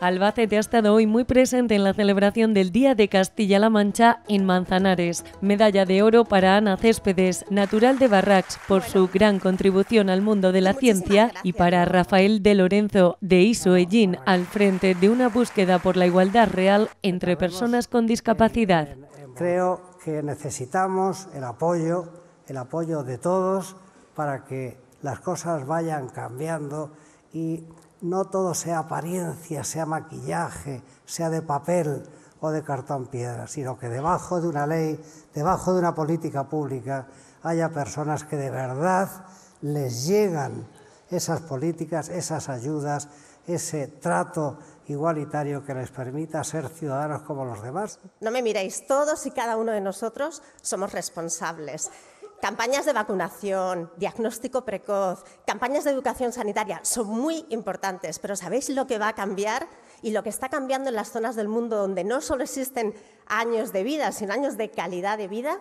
Albacete ha estado hoy muy presente en la celebración del Día de Castilla-La Mancha en Manzanares. Medalla de oro para Ana Céspedes, natural de Barrax, por su gran contribución al mundo de la ciencia y para Rafael de Lorenzo de Isoellín... al frente de una búsqueda por la igualdad real entre personas con discapacidad. Creo que necesitamos el apoyo, el apoyo de todos para que las cosas vayan cambiando y no todo sea apariencia, sea maquillaje, sea de papel o de cartón piedra, sino que debajo de una ley, debajo de una política pública, haya personas que de verdad les llegan esas políticas, esas ayudas, ese trato igualitario que les permita ser ciudadanos como los demás. No me miréis, todos y cada uno de nosotros somos responsables campañas de vacunación, diagnóstico precoz, campañas de educación sanitaria son muy importantes, pero ¿sabéis lo que va a cambiar? Y lo que está cambiando en las zonas del mundo donde no solo existen años de vida, sino años de calidad de vida,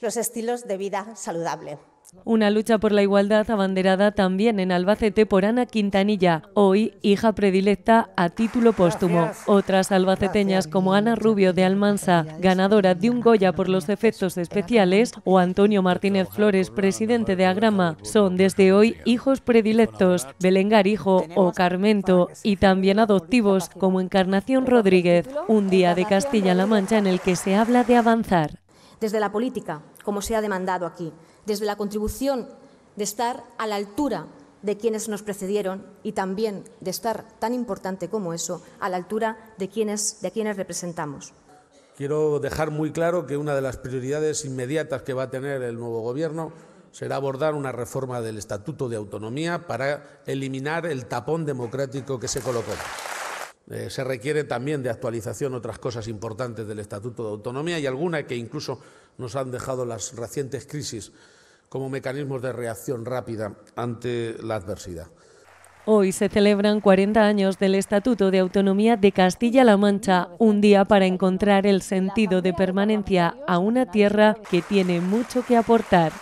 los estilos de vida saludable. Una lucha por la igualdad abanderada también en Albacete por Ana Quintanilla, hoy hija predilecta a título póstumo. Otras albaceteñas como Ana Rubio de Almansa, ganadora de un Goya por los efectos especiales, o Antonio Martínez Flores, presidente de Agrama, son desde hoy hijos predilectos, Belengar hijo o Carmento, y también adoptivos como Encarnación Rodríguez, un día de Castilla-La Mancha en el que se habla de avanzar. Desde la política, como se ha demandado aquí, desde la contribución de estar a la altura de quienes nos precedieron y también de estar tan importante como eso, a la altura de quienes, de quienes representamos. Quiero dejar muy claro que una de las prioridades inmediatas que va a tener el nuevo Gobierno será abordar una reforma del Estatuto de Autonomía para eliminar el tapón democrático que se colocó. Eh, se requiere también de actualización otras cosas importantes del Estatuto de Autonomía y alguna que incluso nos han dejado las recientes crisis como mecanismos de reacción rápida ante la adversidad. Hoy se celebran 40 años del Estatuto de Autonomía de Castilla-La Mancha, un día para encontrar el sentido de permanencia a una tierra que tiene mucho que aportar.